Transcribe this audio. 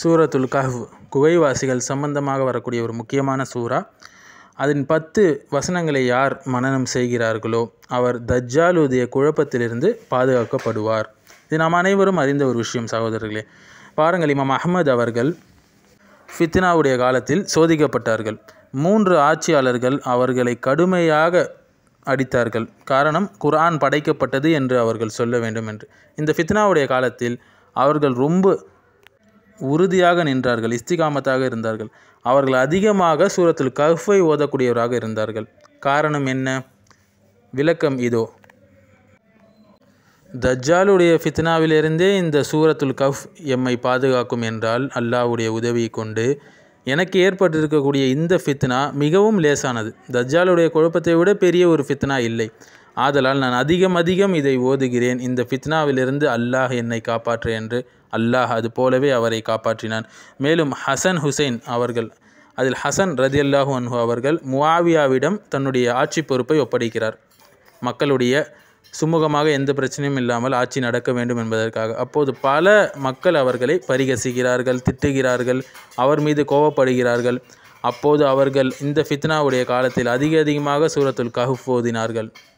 சூரத்துல் கஹ் குகைவாசிகள் சம்பந்தமாக வரக்கூடிய ஒரு முக்கியமான சூறா அதன் பத்து வசனங்களை யார் மனநம் செய்கிறார்களோ அவர் தஜ்ஜாலுடைய குழப்பத்திலிருந்து பாதுகாக்கப்படுவார் இது நாம் அனைவரும் அறிந்த ஒரு விஷயம் சகோதரர்களே பாருங்கள் இமாம் அஹமது அவர்கள் ஃபித்னாவுடைய காலத்தில் சோதிக்கப்பட்டார்கள் மூன்று ஆட்சியாளர்கள் அவர்களை கடுமையாக அடித்தார்கள் காரணம் குரான் படைக்கப்பட்டது என்று அவர்கள் சொல்ல வேண்டும் என்று இந்த ஃபித்னாவுடைய காலத்தில் அவர்கள் ரொம்ப உறுதியாக நின்றார்கள் இஸ்திகாமத்தாக இருந்தார்கள் அவர்கள் அதிகமாக சூரத்தில் கஃபை ஓதக்கூடியவராக இருந்தார்கள் காரணம் என்ன விளக்கம் இதோ தஜ்ஜாலுடைய ஃபித்னாவிலிருந்தே இந்த சூரத்துல் கஃப் எம்மை பாதுகாக்கும் என்றால் அல்லாவுடைய உதவியை கொண்டு எனக்கு ஏற்பட்டிருக்கக்கூடிய இந்த ஃபித்னா மிகவும் லேசானது தஜ்ஜாலுடைய குழப்பத்தை விட பெரிய ஒரு ஃபித்னா இல்லை ஆதலால் நான் அதிகம் அதிகம் இதை ஓதுகிறேன் இந்த ஃபித்னாவிலிருந்து அல்லாஹ் என்னை காப்பாற்று என்று அல்லாஹ் அது போலவே அவரை காப்பாற்றினான் மேலும் ஹசன் ஹுசைன் அவர்கள் அதில் ஹசன் ரதி அல்லாஹு அன்ஹு அவர்கள் முவாவியாவிடம் தன்னுடைய ஆட்சி பொறுப்பை ஒப்படைக்கிறார் மக்களுடைய சுமூகமாக எந்த பிரச்சனையும் இல்லாமல் ஆட்சி நடக்க வேண்டும் என்பதற்காக அப்போது பல மக்கள் அவர்களை பரிகசிக்கிறார்கள் திட்டுகிறார்கள் அவர் மீது கோவப்படுகிறார்கள் அப்போது அவர்கள் இந்த ஃபித்னாவுடைய காலத்தில் அதிக அதிகமாக சூரத்துல் கஹுஃப் ஓதினார்கள்